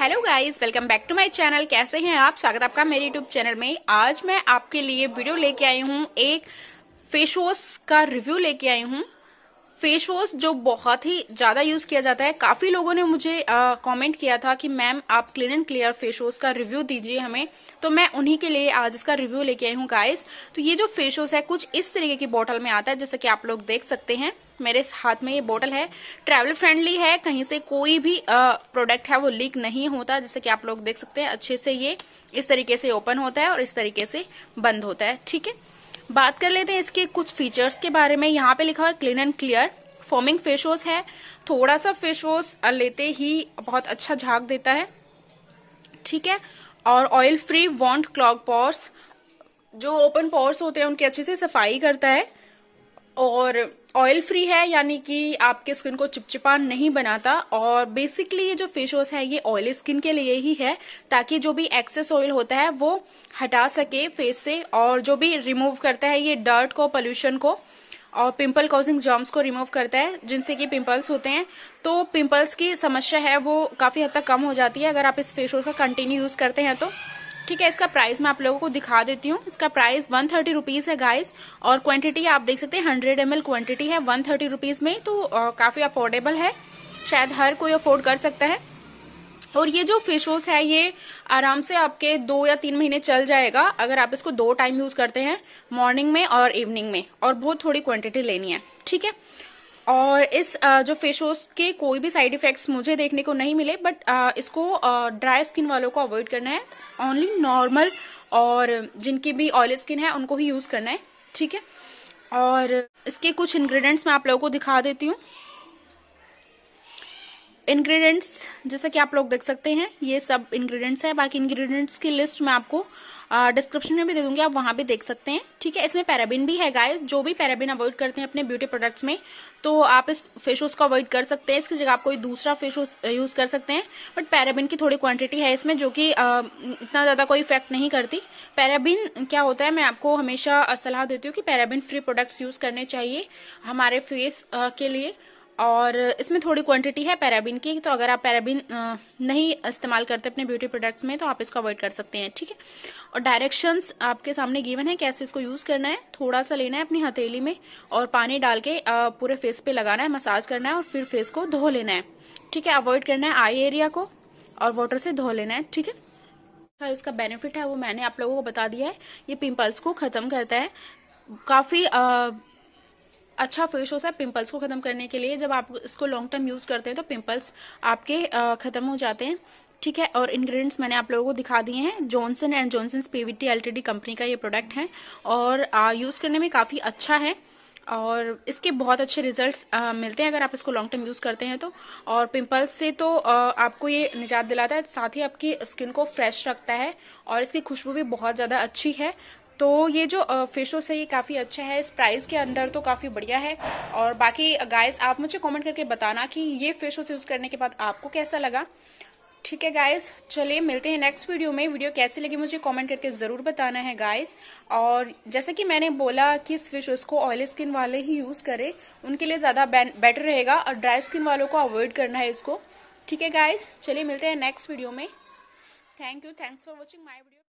hello guys welcome back to my channel कैसे हैं आप स्वागत आपका मेरे यूट्यूब चैनल में आज मैं आपके लिए वीडियो लेके आई हूँ एक फेस वॉश का रिव्यू लेके आई हूँ फेस वॉश जो बहुत ही ज्यादा यूज किया जाता है काफी लोगों ने मुझे कमेंट किया था कि मैम आप clean and clear face wash का रिव्यू दीजिए हमें तो मैं उन्हीं के लिए आज इसका रिव्यू लेके आई हूँ गाइस तो ये जो फेस वॉश है कुछ इस तरीके की बोतल में आता है जैसे कि आप लोग देख सकते हैं मेरे हाथ में ये बोतल है ट्रैवल फ्रेंडली है कहीं से कोई भी प्रोडक्ट है वो लीक नहीं होता जैसे कि आप लोग देख सकते हैं अच्छे से ये इस तरीके से ओपन होता है और इस तरीके से बंद होता है ठीक है बात कर लेते हैं इसके कुछ फीचर्स के बारे में यहाँ पे लिखा हुआ clean and clear foaming face wash है थोड़ा सा फेस वॉश लेते ही बहुत अच्छा झाग देता है ठीक है और oil free won't clog pores जो ओपन पॉर्स होते हैं उनकी अच्छे से सफाई करता है और ऑयल फ्री है यानी कि आपके स्किन को चिपचिपा नहीं बनाता और बेसिकली ये जो फेस वॉश है ये ऑयली स्किन के लिए ही है ताकि जो भी एक्सेस ऑयल होता है वो हटा सके फेस से और जो भी रिमूव करता है ये डर्ट को पोल्यूशन को और पिंपल कॉजिंग जर्म्स को रिमूव करता है जिनसे कि पिंपल्स होते हैं तो पिंपल्स की समस्या है वो काफ़ी हद तक कम हो जाती है अगर आप इस फेस वॉश का कंटिन्यू यूज़ करते हैं तो ठीक है इसका प्राइस मैं आप लोगों को दिखा देती हूँ इसका प्राइस वन थर्टी रुपीज़ है गाइस और क्वांटिटी आप देख सकते हैं हंड्रेड एम क्वांटिटी है वन थर्टी रुपीज़ में तो काफ़ी अफोर्डेबल है शायद हर कोई अफोर्ड कर सकता है और ये जो फेस वॉश है ये आराम से आपके दो या तीन महीने चल जाएगा अगर आप इसको दो टाइम यूज करते हैं मॉर्निंग में और इवनिंग में और बहुत थोड़ी क्वांटिटी लेनी है ठीक है और इस जो फेस वॉश के कोई भी साइड इफेक्ट्स मुझे देखने को नहीं मिले बट इसको ड्राई स्किन वालों को अवॉइड करना है ओनली नॉर्मल और जिनकी भी ऑयल स्किन है उनको ही यूज़ करना है ठीक है और इसके कुछ इंग्रेडिएंट्स मैं आप लोगों को दिखा देती हूँ इंग्रेडिएंट्स जैसा कि आप लोग देख सकते हैं ये सब इंग्रेडिएंट्स है बाकी इंग्रेडिएंट्स की लिस्ट मैं आपको डिस्क्रिप्शन में भी दे दूंगी आप वहां भी देख सकते हैं ठीक है इसमें पैराबिन भी है गाइस जो भी पैराबिन अवॉइड करते हैं अपने ब्यूटी प्रोडक्ट्स में तो आप इस फेस वॉश को अवॉइड कर सकते हैं इसकी जगह आप कोई दूसरा फेस वॉश यूज कर सकते हैं बट पैराबिन की थोड़ी क्वांटिटी है इसमें जो कि इतना ज्यादा कोई इफेक्ट नहीं करती पैराबिन क्या होता है मैं आपको हमेशा सलाह देती हूँ कि पैराबिन फ्री प्रोडक्ट्स यूज करने चाहिए हमारे फेस के लिए और इसमें थोड़ी क्वांटिटी है पैराबिन की तो अगर आप पैराबिन नहीं इस्तेमाल करते अपने ब्यूटी प्रोडक्ट्स में तो आप इसको अवॉइड कर सकते हैं ठीक है और डायरेक्शंस आपके सामने गिवन है कैसे इसको यूज करना है थोड़ा सा लेना है अपनी हथेली में और पानी डाल के पूरे फेस पे लगाना है मसाज करना है और फिर फेस को धो लेना है ठीक है अवॉइड करना है आई एरिया को और वाटर से धो लेना है ठीक है सर तो इसका बेनिफिट है वो मैंने आप लोगों को बता दिया है ये पिंपल्स को खत्म करता है काफी आ, अच्छा फेस होता है पिंपल्स को खत्म करने के लिए जब आप इसको लॉन्ग टर्म यूज करते हैं तो पिंपल्स आपके खत्म हो जाते हैं ठीक है और इंग्रेडिएंट्स मैंने आप लोगों को दिखा दिए हैं Johnson and Johnson PVT LTD company का ये प्रोडक्ट है और यूज करने में काफी अच्छा है और इसके बहुत अच्छे रिजल्ट्स मिलते हैं अगर आप इसको लॉन्ग टर्म यूज़ करते हैं तो और पिंपल्स से तो आ, आपको ये निजात दिलाता है साथ ही आपकी स्किन को फ्रेश रखता है और इसकी खुशबू भी बहुत ज़्यादा अच्छी है तो ये जो फेशोस है ये काफ़ी अच्छा है इस प्राइस के अंदर तो काफ़ी बढ़िया है और बाकी गाइस आप मुझे कमेंट करके बताना कि ये फेशोस यूज़ करने के बाद आपको कैसा लगा ठीक है गाइस चलिए मिलते हैं नेक्स्ट वीडियो में वीडियो कैसी लगी मुझे कमेंट करके ज़रूर बताना है गाइस और जैसे कि मैंने बोला कि इस फेशोस को ऑयली स्किन वाले ही यूज़ करें उनके लिए ज़्यादा बेटर रहेगा और ड्राई स्किन वालों को अवॉइड करना है इसको ठीक है गाइस चलिए मिलते हैं नेक्स्ट वीडियो में thank you thanks for watching my video